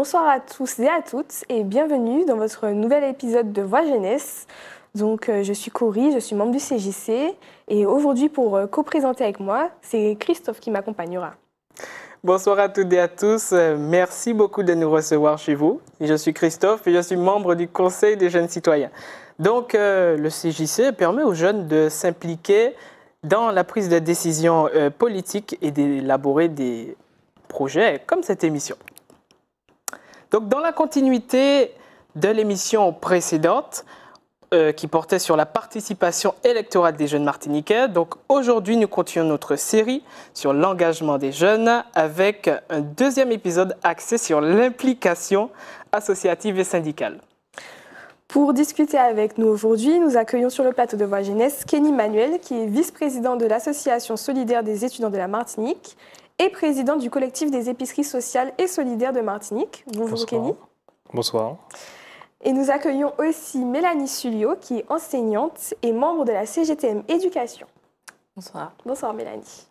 bonsoir à tous et à toutes et bienvenue dans votre nouvel épisode de Voix Jeunesse. Donc euh, je suis Cory, je suis membre du CJC et aujourd'hui pour euh, co-présenter avec moi, c'est Christophe qui m'accompagnera. Bonsoir à toutes et à tous. Euh, merci beaucoup de nous recevoir chez vous. Je suis Christophe et je suis membre du Conseil des jeunes citoyens. Donc, le CJC permet aux jeunes de s'impliquer dans la prise de décision politiques politique et d'élaborer des projets comme cette émission. Donc dans la continuité de l'émission précédente, euh, qui portait sur la participation électorale des jeunes martiniquais. Donc aujourd'hui, nous continuons notre série sur l'engagement des jeunes avec un deuxième épisode axé sur l'implication associative et syndicale. Pour discuter avec nous aujourd'hui, nous accueillons sur le plateau de Voix Jeunesse Kenny Manuel, qui est vice-président de l'Association solidaire des étudiants de la Martinique et président du collectif des épiceries sociales et solidaires de Martinique. Bonjour Kenny. Bonsoir. Et nous accueillons aussi Mélanie Sulio, qui est enseignante et membre de la CGTM Éducation. Bonsoir. Bonsoir Mélanie.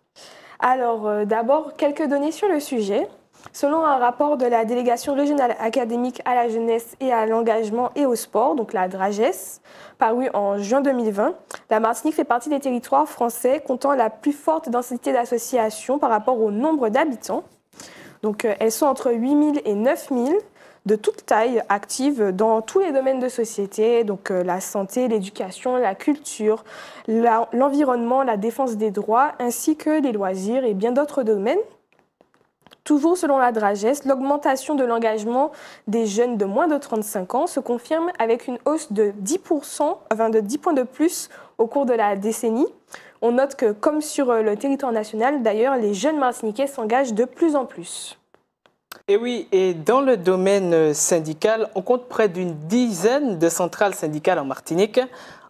Alors euh, d'abord, quelques données sur le sujet. Selon un rapport de la délégation régionale académique à la jeunesse et à l'engagement et au sport, donc la DRAGES, paru en juin 2020, la Martinique fait partie des territoires français comptant la plus forte densité d'associations par rapport au nombre d'habitants. Donc euh, elles sont entre 8 000 et 000, de toute taille, actives dans tous les domaines de société, donc euh, la santé, l'éducation, la culture, l'environnement, la défense des droits, ainsi que les loisirs et bien d'autres domaines. Toujours selon la Dragesse, l'augmentation de l'engagement des jeunes de moins de 35 ans se confirme avec une hausse de 10%, enfin de 10 points de plus au cours de la décennie. On note que, comme sur euh, le territoire national, d'ailleurs, les jeunes Martiniquais s'engagent de plus en plus. Et eh oui, et dans le domaine syndical, on compte près d'une dizaine de centrales syndicales en Martinique,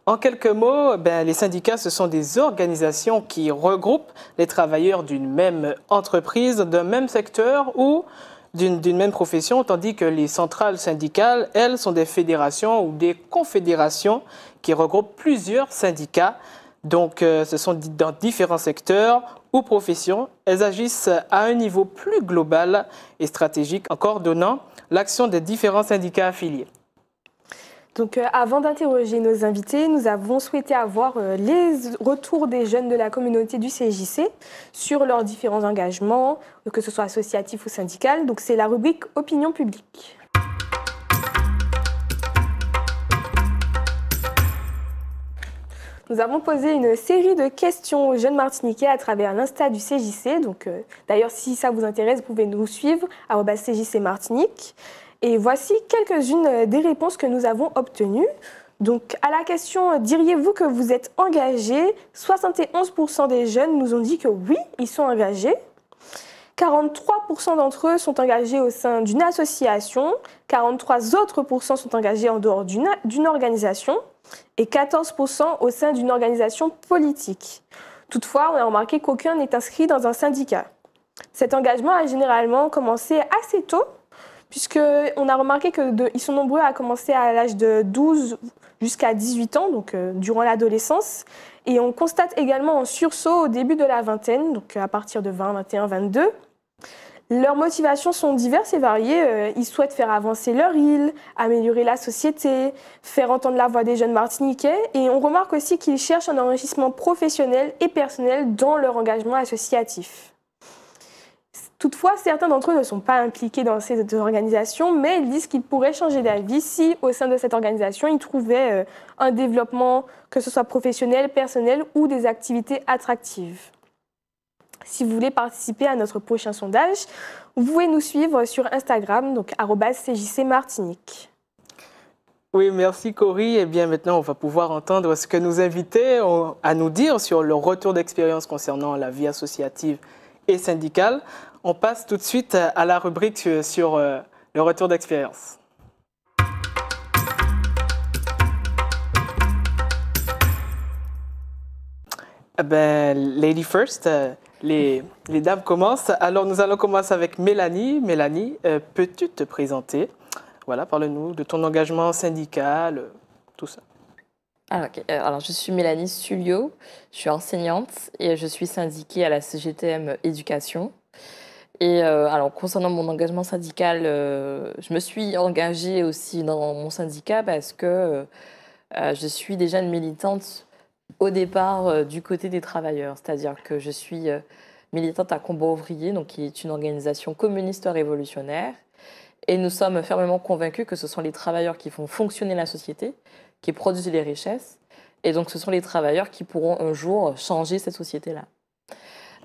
en quelques mots, ben, les syndicats, ce sont des organisations qui regroupent les travailleurs d'une même entreprise, d'un même secteur ou d'une même profession, tandis que les centrales syndicales, elles, sont des fédérations ou des confédérations qui regroupent plusieurs syndicats. Donc, euh, ce sont dans différents secteurs ou professions. Elles agissent à un niveau plus global et stratégique en coordonnant l'action des différents syndicats affiliés. Donc, euh, avant d'interroger nos invités, nous avons souhaité avoir euh, les retours des jeunes de la communauté du CJC sur leurs différents engagements, que ce soit associatif ou syndical. Donc, c'est la rubrique Opinion publique. Nous avons posé une série de questions aux jeunes Martiniquais à travers l'Insta du CJC. Donc, euh, d'ailleurs, si ça vous intéresse, vous pouvez nous suivre, CJC Martinique. Et voici quelques-unes euh, des réponses que nous avons obtenues. Donc à la question euh, diriez-vous que vous êtes engagé 71% des jeunes nous ont dit que oui, ils sont engagés. 43% d'entre eux sont engagés au sein d'une association, 43 autres sont engagés en dehors d'une organisation et 14% au sein d'une organisation politique. Toutefois, on a remarqué qu'aucun n'est inscrit dans un syndicat. Cet engagement a généralement commencé assez tôt on a remarqué qu'ils sont nombreux à commencer à l'âge de 12 jusqu'à 18 ans, donc euh, durant l'adolescence. Et on constate également un sursaut au début de la vingtaine, donc à partir de 20, 21, 22. Leurs motivations sont diverses et variées. Euh, ils souhaitent faire avancer leur île, améliorer la société, faire entendre la voix des jeunes martiniquais. Et on remarque aussi qu'ils cherchent un enrichissement professionnel et personnel dans leur engagement associatif. Toutefois, certains d'entre eux ne sont pas impliqués dans ces organisations, mais ils disent qu'ils pourraient changer d'avis si, au sein de cette organisation, ils trouvaient euh, un développement, que ce soit professionnel, personnel ou des activités attractives. Si vous voulez participer à notre prochain sondage, vous pouvez nous suivre sur Instagram, donc @cjcmartinique. Oui, merci Corrie. Et eh bien maintenant, on va pouvoir entendre ce que nos invités ont à nous dire sur leur retour d'expérience concernant la vie associative et syndicale. On passe tout de suite à la rubrique euh, sur euh, le retour d'expérience. Eh ben, lady first, euh, les, dames commencent. Alors nous allons commencer avec Mélanie. Mélanie, peux-tu te présenter Voilà, parle-nous de ton engagement syndical, tout ça. Ah, alors, je suis Mélanie Sulio, je suis enseignante et je suis syndiquée à la CGTM Éducation. Et euh, alors, concernant mon engagement syndical, euh, je me suis engagée aussi dans mon syndicat parce que euh, je suis déjà une militante au départ du côté des travailleurs. C'est-à-dire que je suis militante à combo Ouvrier, donc qui est une organisation communiste révolutionnaire. Et nous sommes fermement convaincus que ce sont les travailleurs qui font fonctionner la société, qui produisent les richesses. Et donc, ce sont les travailleurs qui pourront un jour changer cette société-là.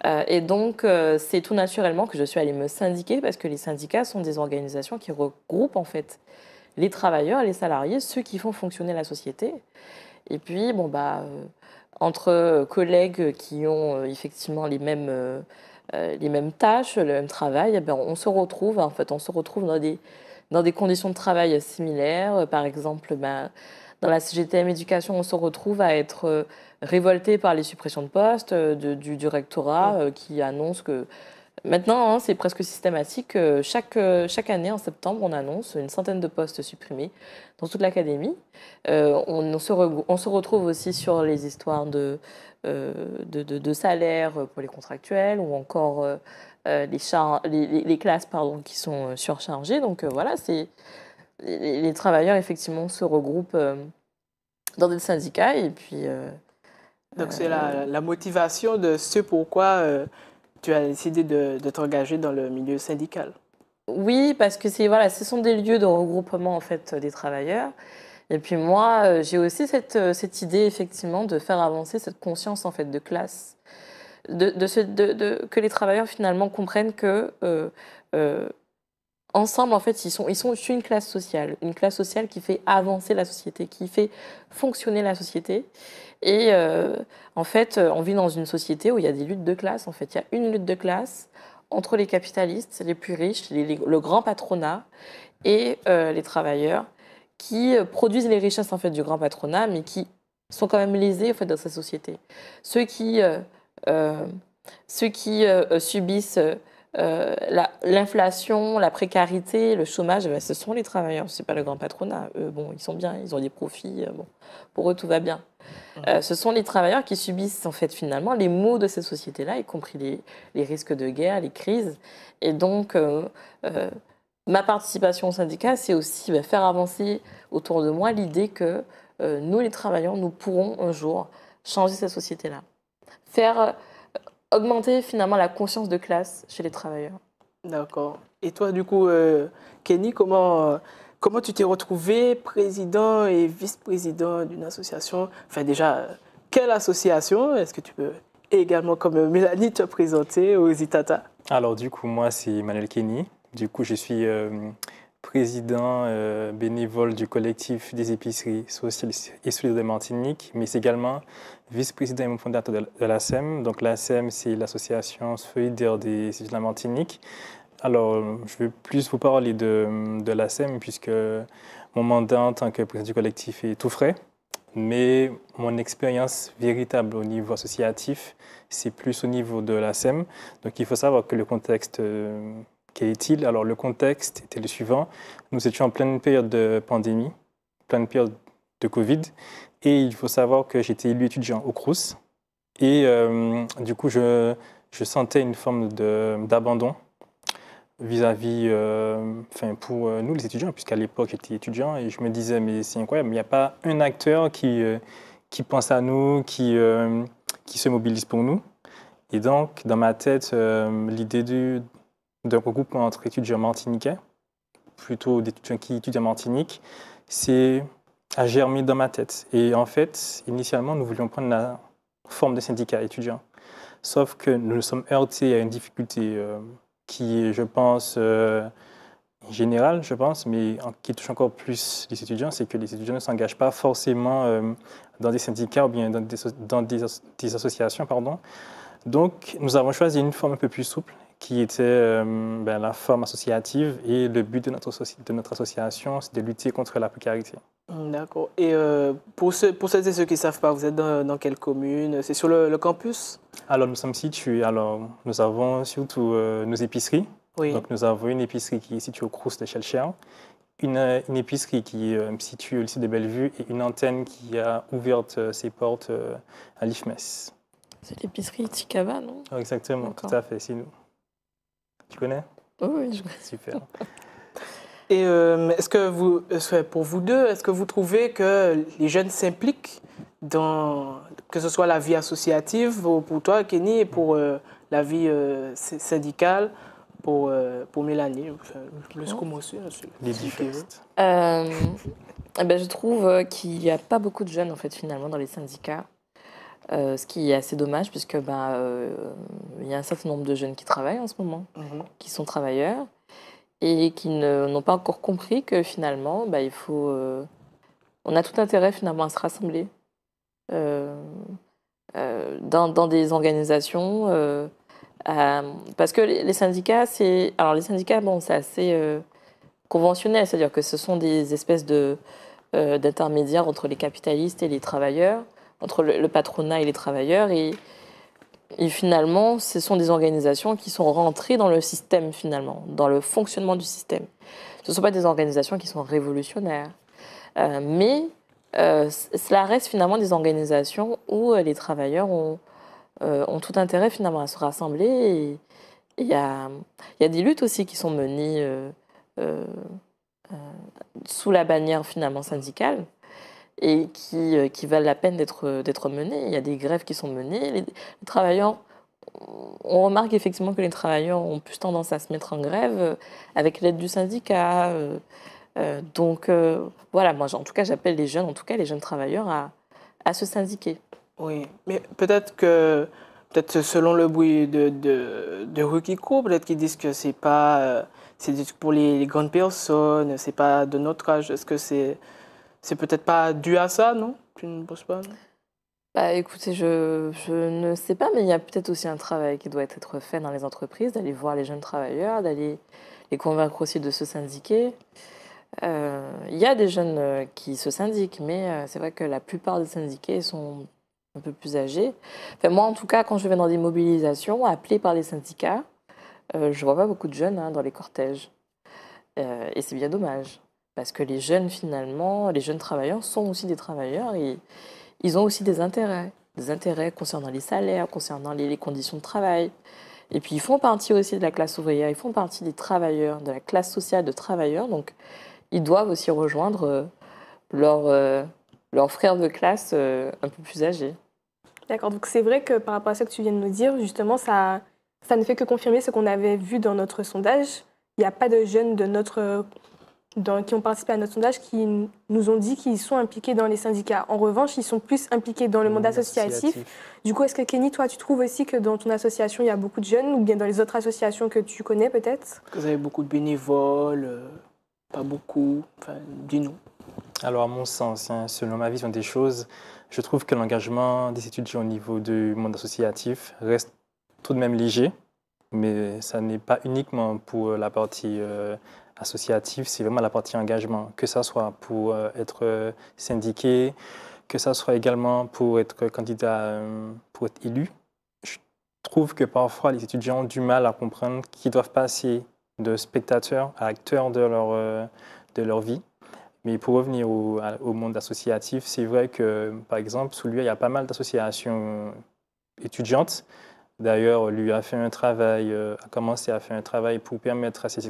Euh, et donc, euh, c'est tout naturellement que je suis allée me syndiquer parce que les syndicats sont des organisations qui regroupent en fait les travailleurs, les salariés, ceux qui font fonctionner la société. Et puis, bon, bah, euh, entre collègues qui ont effectivement les mêmes, les mêmes tâches, le même travail, eh ben, on se retrouve, hein. en fait, on se retrouve dans des, dans des conditions de travail similaires. Par exemple, ben, dans la CGTM Éducation, on se retrouve à être euh, révolté par les suppressions de postes euh, du, du, rectorat mm. euh, qui annonce que Maintenant, hein, c'est presque systématique. chaque, chaque année, en septembre, on annonce une centaine de postes supprimés dans toute l'académie. on, on, se retrouve aussi sur les histoires de, de, de, salaire pour les contractuels ou encore les, les, les, classes pardon, qui sont surchargées. Donc voilà, c'est les, travailleurs, effectivement, se regroupent euh, dans des syndicats et puis. Euh, Donc, euh, c'est la, motivation de ce pourquoi tu as décidé de, t'engager dans le milieu syndical. Oui, parce que c'est voilà, ce sont des lieux de regroupement en fait des travailleurs. Et puis moi, j'ai aussi cette, cette idée effectivement de faire avancer cette conscience en fait de classe, de, que les travailleurs finalement comprennent que ensemble, en fait, ils sont, ils sont une classe sociale, une classe sociale qui fait avancer la société, qui fait fonctionner la société. Et euh, en fait, on vit dans une société où il y a des luttes de classe. En fait, il y a une lutte de classe entre les capitalistes, les plus riches, le grand patronat et euh, les travailleurs qui euh, produisent les richesses en fait du grand patronat, mais qui sont quand même lésés en fait dans cette société. Ceux qui, ceux qui subissent euh, l'inflation, la, précarité, le chômage, eh ben, ce sont les travailleurs, ce n'est pas le grand patronat. Eux, bon, ils sont bien, ils ont des profits, euh, bon, pour eux, tout va bien. Euh, ce sont les travailleurs qui subissent, en fait, finalement, les maux de ces sociétés-là, y compris les, risques de guerre, les crises. Et donc, ma participation au syndicat, c'est aussi bah, faire avancer autour de moi l'idée que nous, les travailleurs, nous pourrons un jour changer cette société-là. Faire augmenter finalement la conscience de classe chez les travailleurs. D'accord. Et toi, du coup, euh, Kenny, comment, euh, comment tu t'es retrouvé président et vice-président d'une association Enfin, déjà, euh, quelle association Est-ce que tu peux également, comme Mélanie, te présenter aux Itata Alors, du coup, moi, c'est Manuel Kenny. Du coup, je suis président euh, bénévole du collectif des épiceries sociales et solidaires de Martinique, mais c'est également vice-président et fondateur de, de l'ASEM. Donc l'ASEM, c'est l'association solidaire des étudiants de Martinique. Alors, je vais plus vous parler de, de l'ASEM, puisque mon mandat en tant que président du collectif est tout frais. Mais mon expérience véritable au niveau associatif, c'est plus au niveau de l'ASEM. Donc il faut savoir que le contexte euh, quel est-il Alors, le contexte était le suivant. Nous étions en pleine période de pandémie, pleine période de Covid. Et il faut savoir que j'étais élu étudiant au Crous. Et euh, du coup, je, je, sentais une forme d'abandon vis-à-vis, euh, enfin pour euh, nous les étudiants, puisqu'à l'époque j'étais étudiant et je me disais mais c'est incroyable, il n'y a pas un acteur qui, qui pense à nous, qui, qui se mobilise pour nous. Et donc dans ma tête, l'idée de, d'un regroupement entre étudiants martiniquais, plutôt d'étudiants qui étudient en Martinique, c'est à germer dans ma tête. Et en fait, initialement, nous voulions prendre la forme de syndicats étudiants. Sauf que nous nous sommes heurtés à une difficulté euh, qui est, je pense, euh, générale, je pense, mais qui touche encore plus les étudiants, c'est que les étudiants ne s'engagent pas forcément euh, dans des syndicats ou bien dans des, des associations. Pardon. Donc, nous avons choisi une forme un peu plus souple qui était euh, ben, la forme associative. Et le but de notre, de notre association, c'est de lutter contre la précarité. Mm, d'accord. Et euh, pour, ceux, pour celles et ceux qui ne savent pas, vous êtes dans, quelle commune C'est sur le, campus Alors, nous sommes situés. Alors, nous avons surtout euh, nos épiceries. Donc, nous avons une épicerie qui est située au Crous de Chelcher, une, une, épicerie qui est située au lycée de Bellevue et une antenne qui a ouvert ses portes à l'IFMES. C'est l'épicerie Tikava, non Exactement, tout à fait, c'est nous. Tu connais Oui, je connais. Super. Et euh, est-ce que vous, pour vous deux, est-ce que vous trouvez que les jeunes s'impliquent dans, que ce soit la vie associative pour toi, Kenny, et pour euh, la vie euh, syndicale, pour, pour Mélanie, eh ben, je trouve qu'il n'y a pas beaucoup de jeunes, en fait, finalement, dans les syndicats. Euh, ce qui est assez dommage puisque ben, euh, il y a un certain nombre de jeunes qui travaillent en ce moment, mhm. qui sont travailleurs et qui n'ont pas encore compris que finalement, ben, il faut, euh, on a tout intérêt finalement à se rassembler dans, dans, des organisations, parce que les syndicats, c'est, alors les syndicats, bon, c'est assez conventionnel, c'est-à-dire que ce sont des espèces de d'intermédiaires entre les capitalistes et les travailleurs entre le, patronat et les travailleurs. Et, finalement, ce sont des organisations qui sont rentrées dans le système, finalement, dans le fonctionnement du système. Ce ne sont pas des organisations qui sont révolutionnaires. Euh, mais euh, cela reste finalement des organisations où euh, les travailleurs ont, tout intérêt finalement à se rassembler. il y, y a, des luttes aussi qui sont menées sous la bannière finalement syndicale et qui, euh, qui valent la peine euh, d'être menées. Il y a des grèves qui sont menées. Les, travailleurs, on remarque effectivement que les travailleurs ont plus tendance à se mettre en grève euh, avec l'aide du syndicat. donc voilà, moi en tout cas j'appelle les jeunes, en tout cas les jeunes travailleurs à, à se syndiquer. Oui, mais peut-être que peut-être selon le bruit de, de, rue qui court, peut-être qu'ils disent que c'est pas c'est pour les, les, grandes personnes, c'est pas de notre âge. Est-ce que c'est c'est peut-être pas dû à ça, non Tu ne penses pas bah, écoutez, je, ne sais pas, mais il y a peut-être aussi un travail qui doit être fait dans les entreprises, d'aller voir les jeunes travailleurs, d'aller les convaincre aussi de se syndiquer. Euh, il y a des jeunes euh, qui se syndiquent, mais euh, c'est vrai que la plupart des syndiqués sont un peu plus âgés. moi, en tout cas, quand je vais dans des mobilisations appelées par les syndicats, je ne vois pas beaucoup de jeunes hein, dans les cortèges. et c'est bien dommage. Parce que les jeunes, finalement, les jeunes travailleurs sont aussi des travailleurs et ils ont aussi des intérêts. Des intérêts concernant les salaires, concernant les, conditions de travail. Et puis, ils font partie aussi de la classe ouvrière, ils font partie des travailleurs, de la classe sociale de travailleurs. Donc, ils doivent aussi rejoindre euh, leurs euh, frères de classe euh, un peu plus âgés. D'accord, donc c'est vrai que par rapport à ce que tu viens de nous dire, justement, ça, ça ne fait que confirmer ce qu'on avait vu dans notre sondage. Il n'y a pas de jeunes de notre qui ont participé à notre sondage qui nous ont dit qu'ils sont impliqués dans les syndicats. En revanche, ils sont plus impliqués dans le, monde associatif. Du coup, est-ce que Kenny, toi, tu trouves aussi que dans ton association, il y a beaucoup de jeunes ou bien dans les autres associations que tu connais peut-être Vous avez beaucoup de bénévoles euh, Pas beaucoup enfin, Dis-nous. Alors, à mon sens, hein, selon ma vision des choses, je trouve que l'engagement des étudiants au niveau du monde associatif reste tout de même léger, mais ça n'est pas uniquement pour la partie euh, associatif, c'est vraiment la partie engagement, que ça soit pour euh, être euh, syndiqué, que ça soit également pour être candidat, euh, pour être élu. Je trouve que parfois les étudiants ont du mal à comprendre qu'ils doivent passer de spectateurs à acteurs de leur, de leur vie. Mais pour revenir au, au monde associatif, c'est vrai que, par exemple, sous lui, il y a pas mal d'associations étudiantes D'ailleurs, lui a fait un travail, euh, a commencé à faire un travail pour permettre à ces,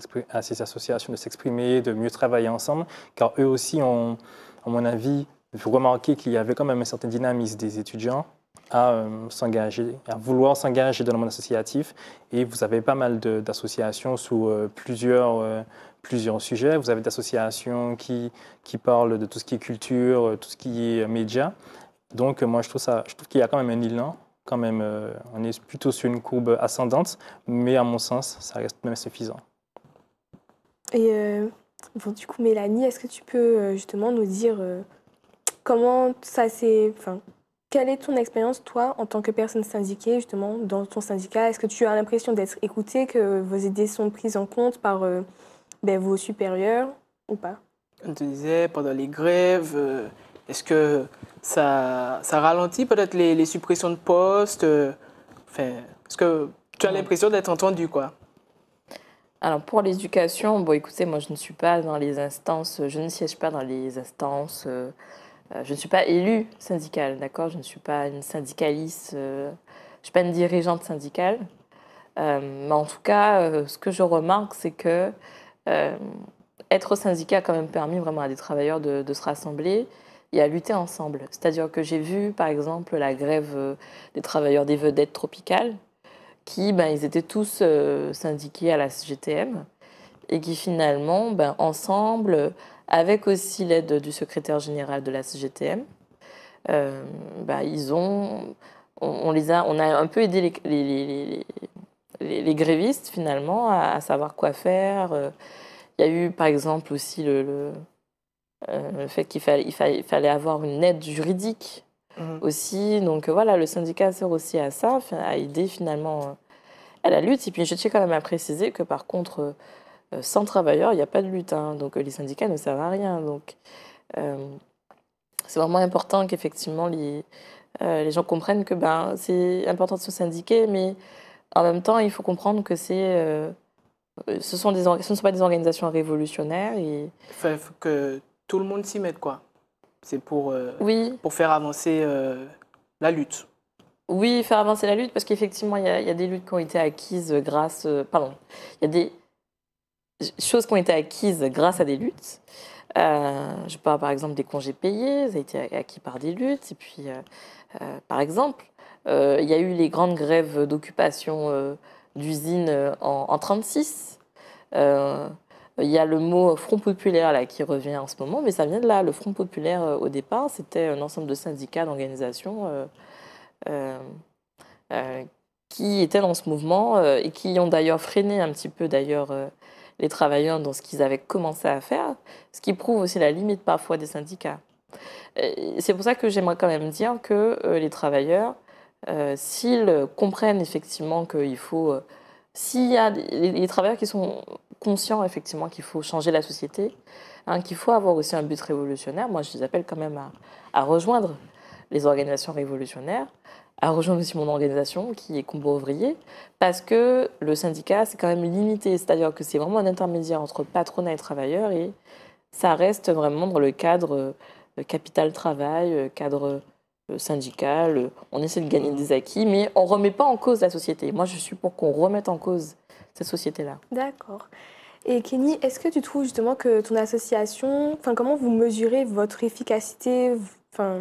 associations de s'exprimer, de mieux travailler ensemble, car eux aussi ont, à mon avis, remarqué qu'il y avait quand même un certain dynamisme des étudiants à euh, s'engager, à vouloir s'engager dans le monde associatif. Et vous avez pas mal d'associations sous euh, plusieurs, plusieurs sujets. Vous avez des associations qui, parlent de tout ce qui est culture, tout ce qui est médias. Donc moi, je trouve, ça, je trouve qu'il y a quand même un élan quand même, euh, on est plutôt sur une courbe ascendante, mais à mon sens, ça reste même suffisant. Et euh, bon, du coup, Mélanie, est-ce que tu peux euh, justement nous dire comment ça s'est. Enfin, quelle est ton expérience, toi, en tant que personne syndiquée, justement, dans ton syndicat Est-ce que tu as l'impression d'être écoutée, que vos idées sont prises en compte par ben, vos supérieurs ou pas On te disait pendant les grèves, est-ce que ça, ça ralentit peut-être les, les, suppressions de postes euh, enfin, ce que tu as l'impression d'être entendu, quoi. Alors pour l'éducation, bon écoutez, moi je ne suis pas dans les instances, je ne siège pas dans les instances, euh, euh, je ne suis pas élue syndicale, d'accord Je ne suis pas une syndicaliste, je ne suis pas une dirigeante syndicale. mais en tout cas, ce que je remarque, c'est que être syndicat a quand même permis vraiment à des travailleurs de se rassembler et à lutter ensemble. C'est-à-dire que j'ai vu, par exemple, la grève euh, des travailleurs des vedettes tropicales, qui, ben, ils étaient tous euh, syndiqués à la CGTM, et qui finalement, ben, ensemble, avec aussi l'aide du secrétaire général de la CGTM, euh, ben, ils ont, on, les a, on a un peu aidé les, les, grévistes finalement à, savoir quoi faire. Il y a eu, par exemple, aussi le euh, le fait qu'il fallait, il fallait, fallait, avoir une aide juridique mhm. aussi. Donc euh, voilà, le syndicat sert aussi à ça, à aider finalement euh, à la lutte. Et puis je tiens quand même à préciser que par contre, sans travailleurs, il n'y a pas de lutte. Hein. donc les syndicats ne servent à rien. Donc c'est vraiment important qu'effectivement les, les gens comprennent que ben, c'est important de se syndiquer, mais en même temps, il faut comprendre que c'est... ce, sont des, ce ne sont pas des organisations révolutionnaires. Et... Il faut que tout le monde s'y mette, quoi. C'est pour, euh, pour faire avancer euh, la lutte. Oui, faire avancer la lutte, parce qu'effectivement, il y, a des luttes qui ont été acquises grâce... Euh, pardon, il y a des choses qui ont été acquises grâce à des luttes. je parle par exemple des congés payés, ça a été acquis par des luttes. Et puis, par exemple, il y a eu les grandes grèves d'occupation d'usines en 1936. Il y a le mot Front populaire là, qui revient en ce moment, mais ça vient de là. Le Front populaire, euh, au départ, c'était un ensemble de syndicats, d'organisations euh, euh, qui étaient dans ce mouvement et qui ont d'ailleurs freiné un petit peu d'ailleurs les travailleurs dans ce qu'ils avaient commencé à faire, ce qui prouve aussi la limite parfois des syndicats. C'est pour ça que j'aimerais quand même dire que les travailleurs, s'ils comprennent effectivement qu'il faut... S'il y a les, travailleurs qui sont conscient effectivement qu'il faut changer la société, hein, qu'il faut avoir aussi un but révolutionnaire. Moi, je les appelle quand même à, rejoindre les organisations révolutionnaires, à rejoindre aussi mon organisation qui est Combo Ouvrier, parce que le syndicat, c'est quand même limité, c'est-à-dire que c'est vraiment un intermédiaire entre patronat et travailleurs, et ça reste vraiment dans le cadre euh, capital-travail, euh, cadre euh, syndical, on essaie de gagner des acquis, mais on ne remet pas en cause la société. Moi, je suis pour qu'on remette en cause cette société-là. D'accord. Et Kenny, est-ce que tu trouves justement que ton association, enfin comment vous mesurez votre efficacité, enfin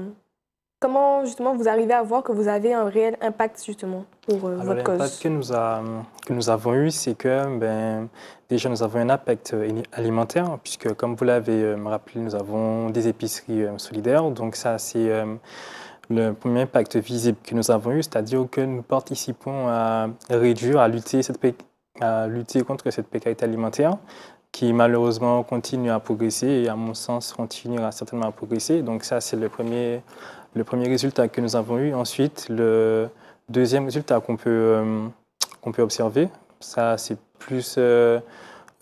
comment justement vous arrivez à voir que vous avez un réel impact justement pour euh, votre cause L'impact que nous que nous avons eu, c'est que ben, déjà nous avons un impact euh, alimentaire puisque comme vous l'avez euh, me rappelé, nous avons des épiceries solidaires, donc ça c'est le premier impact visible que nous avons eu, c'est-à-dire que nous participons à réduire, à lutter cette à lutter contre cette pécarité alimentaire qui malheureusement continue à progresser et à mon sens continuera certainement à progresser. Donc ça, c'est le premier, le premier résultat que nous avons eu. Ensuite, le deuxième résultat qu'on peut, euh, qu'on peut observer, ça, c'est plus euh,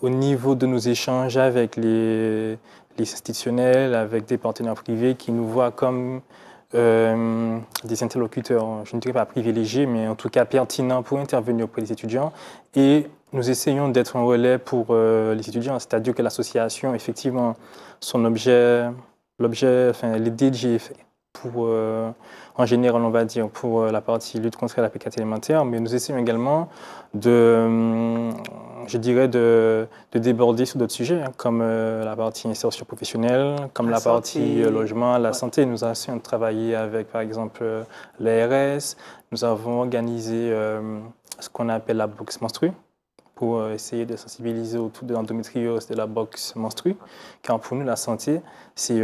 au niveau de nos échanges avec les, les institutionnels, avec des partenaires privés qui nous voient comme euh, des interlocuteurs, hein. je ne dirais pas privilégiés, mais en tout cas pertinents pour intervenir auprès des étudiants. Et nous essayons d'être un relais pour euh, les étudiants, c'est-à-dire que l'association, effectivement, son objet, l'objet, enfin, les DJ pour, euh, en général, on va dire, pour euh, la partie lutte contre la pécate alimentaire, mais nous essayons également de, hum, je dirais, de, déborder sur d'autres sujets, hein, comme euh, la partie insertion professionnelle, comme la, partie euh, logement, la santé. Nous avons travaillé avec, par exemple, l'ARS. Nous avons organisé ce qu'on appelle la boxe menstrue pour essayer de sensibiliser autour de l'endométriose, de la boxe menstrue, car pour nous, la santé, c'est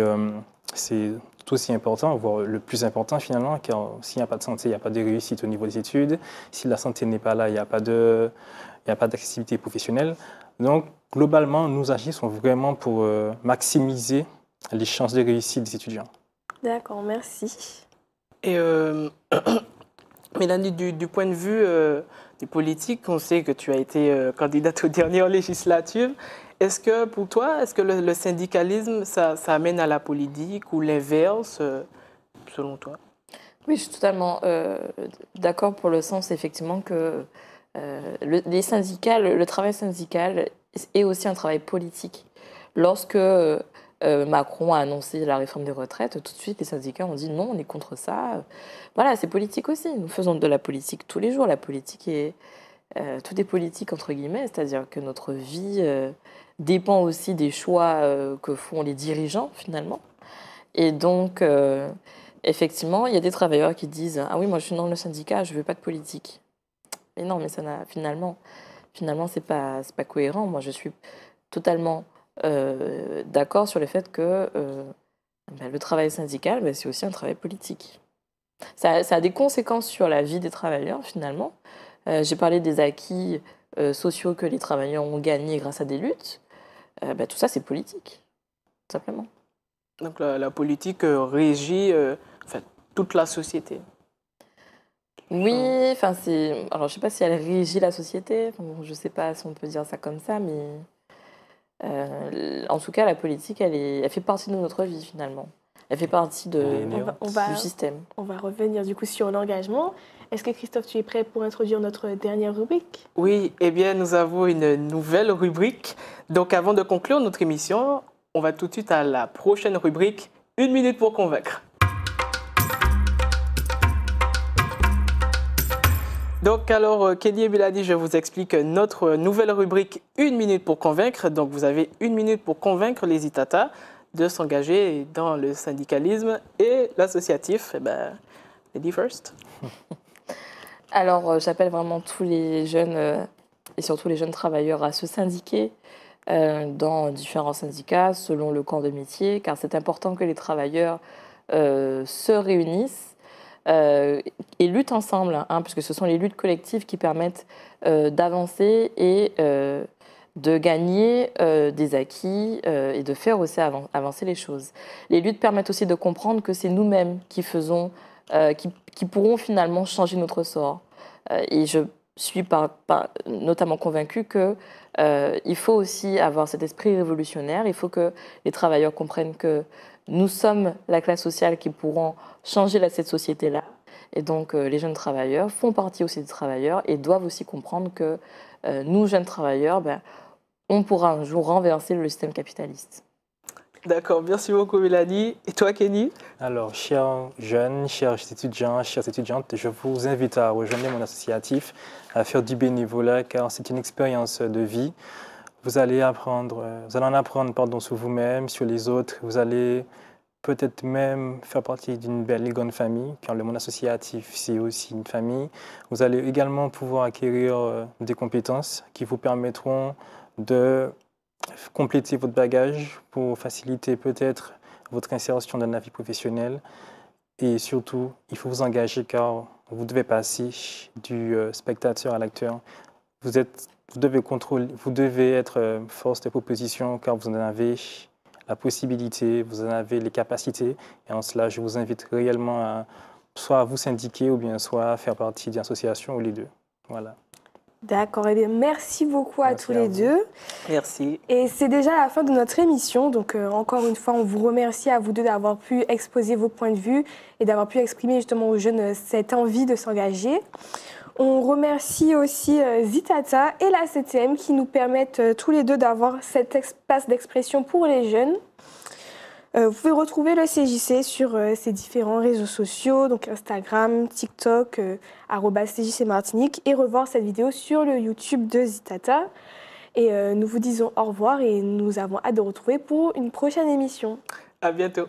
aussi important, voire le plus important finalement, car s'il n'y a pas de santé, il n'y a pas de réussite au niveau des études. Si la santé n'est pas là, il n'y a pas d'accessibilité professionnelle. Donc, globalement, nous agissons vraiment pour euh, maximiser les chances de réussite des étudiants. D'accord, merci. Et euh, Mélanie, du, point de vue euh, des politiques. On sait que tu as été euh, candidate aux dernières législatives. Est-ce que pour toi, est-ce que le, syndicalisme, ça, ça, amène à la politique ou l'inverse, euh, selon toi Oui, je suis totalement euh, d'accord pour le sens, effectivement, que le, les le, travail syndical est aussi un travail politique. Lorsque euh, Macron a annoncé la réforme des retraites, tout de suite les syndicats ont dit non, on est contre ça. Voilà, c'est politique aussi. Nous faisons de la politique tous les jours. La politique est euh, tout est politique entre guillemets, c'est-à-dire que notre vie euh, dépend aussi des choix que font les dirigeants finalement. Et donc effectivement, il y a des travailleurs qui disent ah oui moi je suis dans le syndicat, je veux pas de politique. Mais non, mais ça n'a finalement finalement c'est pas pas cohérent. Moi je suis totalement euh, d'accord sur le fait que euh, bah, le travail syndical, bah, c'est aussi un travail politique. Ça, a des conséquences sur la vie des travailleurs, finalement. Euh, j'ai parlé des acquis sociaux que les travailleurs ont gagnés grâce à des luttes. Bah, tout ça, c'est politique, tout simplement. Donc la, politique régit toute la société. Oui, enfin c'est. Alors je sais pas si elle régit la société. je ne je sais pas si on peut dire ça comme ça, mais euh, en tout cas, la politique, elle, elle fait partie de notre vie finalement. Elle fait partie du système. On va revenir du coup sur l'engagement. Est-ce que Christophe, tu es prêt pour introduire notre dernière rubrique Oui, eh bien, nous avons une nouvelle rubrique. Donc, avant de conclure notre émission, on va tout de suite à la prochaine rubrique Une minute pour convaincre. Donc alors, euh, Kelly et Biladi, je vous explique euh, notre nouvelle rubrique Une minute pour convaincre. Donc vous avez une minute pour convaincre les Itata de s'engager dans le syndicalisme et l'associatif. Eh ben, lady first. Alors, euh, j'appelle vraiment tous les jeunes et surtout les jeunes travailleurs à se syndiquer dans différents syndicats selon le camp de métier, car c'est important que les travailleurs se réunissent euh, et luttent ensemble, hein, puisque ce sont les luttes collectives qui permettent euh, d'avancer et euh, de gagner des acquis et de faire aussi avancer les choses. Les luttes permettent aussi de comprendre que c'est nous-mêmes qui faisons, qui, qui, pourrons finalement changer notre sort. et je suis notamment convaincue que il faut aussi avoir cet esprit révolutionnaire. Il faut que les travailleurs comprennent que nous sommes la classe sociale qui pourront changer cette société-là. Et donc euh, les jeunes travailleurs font partie aussi des travailleurs et doivent aussi comprendre que euh, nous, jeunes travailleurs, ben, on pourra un jour renverser le système capitaliste. D'accord, merci beaucoup Mélanie. Et toi Kenny Alors, chers jeunes, chers étudiants, chères étudiantes, je vous invite à rejoindre mon associatif, à faire du bénévolat, car c'est une expérience de vie vous allez apprendre, euh, vous allez en apprendre pardon, sur vous-même, sur les autres. Vous allez peut-être même faire partie d'une belle et grande famille, car le monde associatif, c'est aussi une famille. Vous allez également pouvoir acquérir euh, des compétences qui vous permettront de compléter votre bagage pour faciliter peut-être votre insertion dans la vie professionnelle. Et surtout, il faut vous engager car vous devez passer du euh, spectateur à l'acteur. Vous êtes vous devez, contrôler, vous devez être euh, force de proposition car vous en avez la possibilité, vous en avez les capacités. Et en cela, je vous invite réellement à soit à vous syndiquer ou bien soit à faire partie d'une association ou les deux. Voilà. D'accord, et eh merci beaucoup à tous les deux. Merci. Et c'est déjà la fin de notre émission, donc euh, encore une fois, on vous remercie à vous deux d'avoir pu exposer vos points de vue et d'avoir pu exprimer justement aux jeunes euh, cette envie de s'engager. On remercie aussi euh, Zitata et la CTM qui nous permettent euh, tous les deux d'avoir cet espace d'expression pour les jeunes. Euh, vous pouvez retrouver le CJC sur ses différents réseaux sociaux, donc Instagram, TikTok, CJC Martinique, et revoir cette vidéo sur le YouTube de Zitata. Et nous vous disons au revoir et nous avons hâte de retrouver pour une prochaine émission. À bientôt.